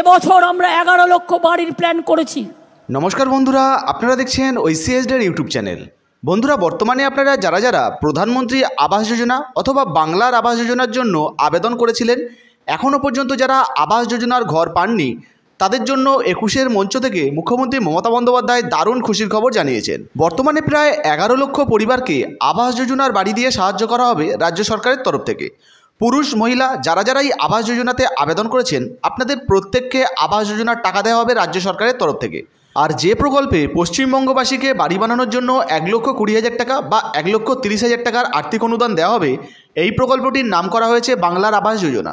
এবছর আমরা এগারো লক্ষ বাড়ির প্ল্যান করেছি নমস্কার বন্ধুরা আপনারা দেখছেন ওইসিএসডের ইউটিউব চ্যানেল বন্ধুরা বর্তমানে আপনারা যারা যারা প্রধানমন্ত্রী আবাস যোজনা অথবা বাংলার আবাস যোজনার জন্য আবেদন করেছিলেন এখনও পর্যন্ত যারা আবাস যোজনার ঘর পাননি তাদের জন্য একুশের মঞ্চ থেকে মুখ্যমন্ত্রী মমতা বন্দ্যোপাধ্যায় দারুণ খুশির খবর জানিয়েছেন বর্তমানে প্রায় এগারো লক্ষ পরিবারকে আবাস যোজনার বাড়ি দিয়ে সাহায্য করা হবে রাজ্য সরকারের তরফ থেকে পুরুষ মহিলা যারা যারা এই আবাস যোজনাতে আবেদন করেছেন আপনাদের প্রত্যেককে আবাস যোজনার টাকা দেওয়া হবে রাজ্য সরকারের তরফ থেকে আর যে প্রকল্পে পশ্চিমবঙ্গবাসীকে বাড়ি বানানোর জন্য এক লক্ষ কুড়ি হাজার টাকা বা এক লক্ষ তিরিশ হাজার টাকার আর্থিক অনুদান দেওয়া হবে এই প্রকল্পটির নাম করা হয়েছে বাংলার আবাস যোজনা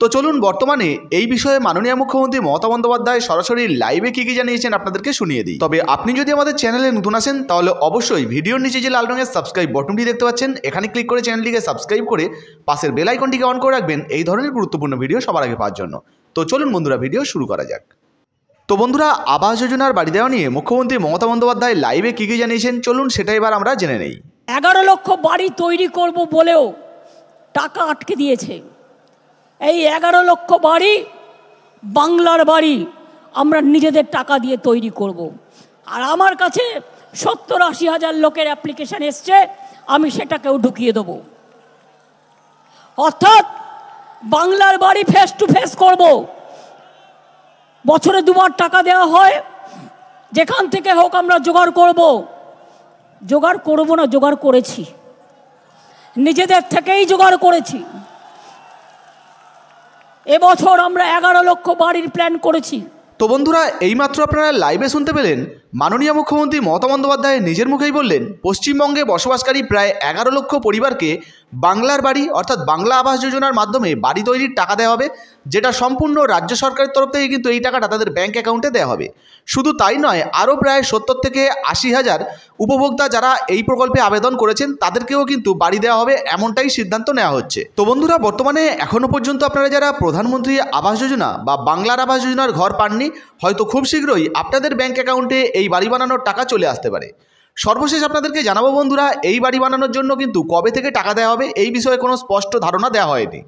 তো চলুন বর্তমানে এই বিষয়ে মাননীয় মুখ্যমন্ত্রী মমতা বন্দ্যোপাধ্যায় সরাসরি লাইভে কী কী জানিয়েছেন আপনাদেরকে শুনিয়ে দিই তবে আপনি যদি আমাদের চ্যানেলে নতুন আসেন তাহলে অবশ্যই ভিডিওর নিচে যে লাল রঙের সাবস্ক্রাইব বটনটি দেখতে পাচ্ছেন এখানে ক্লিক করে চ্যানেলটিকে সাবস্ক্রাইব করে পাশের বেল আইকনটিকে অন করে রাখবেন এই ধরনের গুরুত্বপূর্ণ ভিডিও সবার আগে পাওয়ার জন্য তো চলুন বন্ধুরা ভিডিও শুরু করা যাক তো বন্ধুরা আবাস যোজনার বাড়ি দেওয়া নিয়ে মুখ্যমন্ত্রী মমতা বন্দ্যোপাধ্যায় লাইভে কী কী জানিয়েছেন চলুন সেটা এবার আমরা জেনে নেই এগারো লক্ষ বাড়ি তৈরি করব বলেও টাকা আটকে দিয়েছে এই এগারো লক্ষ বাড়ি বাংলার বাড়ি আমরা নিজেদের টাকা দিয়ে তৈরি করব। আর আমার কাছে সত্তর আশি হাজার লোকের অ্যাপ্লিকেশান এসছে আমি সেটাকেও ঢুকিয়ে দেব অর্থাৎ বাংলার বাড়ি ফেস টু ফেস করব বছরে দুবার টাকা দেওয়া হয় যেখান থেকে হোক আমরা জোগাড় করব জোগাড় করব না জোগাড় করেছি নিজেদের থেকেই জোগাড় করেছি এবছর আমরা এগারো লক্ষ বাড়ির প্ল্যান করেছি তো বন্ধুরা এইমাত্র আপনারা লাইভে শুনতে পেলেন মাননীয় মুখ্যমন্ত্রী মমতা বন্দ্যোপাধ্যায় নিজের মুখেই বললেন পশ্চিমবঙ্গে বসবাসকারী প্রায় এগারো লক্ষ পরিবারকে বাংলার বাড়ি অর্থাৎ বাংলা আবাস যোজনার মাধ্যমে বাড়ি তৈরির টাকা দেওয়া হবে যেটা সম্পূর্ণ রাজ্য সরকারের তরফ থেকে কিন্তু এই টাকাটা তাদের ব্যাঙ্ক অ্যাকাউন্টে দেওয়া হবে শুধু তাই নয় আরও প্রায় সত্তর থেকে আশি হাজার উপভোক্তা যারা এই প্রকল্পে আবেদন করেছেন তাদেরকেও কিন্তু বাড়ি দেওয়া হবে এমনটাই সিদ্ধান্ত নেওয়া হচ্ছে তো বন্ধুরা বর্তমানে এখনও পর্যন্ত আপনারা যারা প্রধানমন্ত্রী আবাস যোজনা বা বাংলার আবাস যোজনার ঘর পাননি হয়তো খুব শীঘ্রই আপনাদের ব্যাঙ্ক অ্যাকাউন্টে এই বাড়ি বানানোর টাকা চলে আসতে পারে সর্বশেষ আপনাদেরকে জানাবো বন্ধুরা এই বাড়ি বানানোর জন্য কিন্তু কবে থেকে টাকা দেওয়া হবে এই বিষয়ে কোনো স্পষ্ট ধারণা দেওয়া হয়নি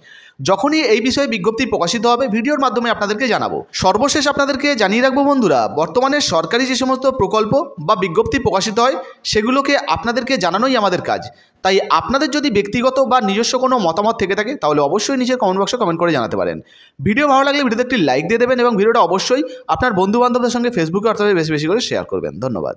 যখনই এই বিষয়ে বিজ্ঞপ্তি প্রকাশিত হবে ভিডিওর মাধ্যমে আপনাদেরকে জানাবো সর্বশেষ আপনাদেরকে জানিয়ে রাখবো বন্ধুরা বর্তমানে সরকারি যে সমস্ত প্রকল্প বা বিজ্ঞপ্তি প্রকাশিত হয় সেগুলোকে আপনাদেরকে জানানোই আমাদের কাজ তাই আপনাদের যদি ব্যক্তিগত বা নিজস্ব কোনো মতামত থেকে থাকে তাহলে অবশ্যই নিজের কমেন্ট বক্সে কমেন্ট করে জানাতে পারেন ভিডিও ভালো লাগলে ভিডিওতে একটি লাইক দিয়ে দেবেন এবং ভিডিওটা অবশ্যই আপনার বন্ধুবান্ধবদের সঙ্গে ফেসবুকে অর্থাৎ বেশি বেশি করে শেয়ার করবেন ধন্যবাদ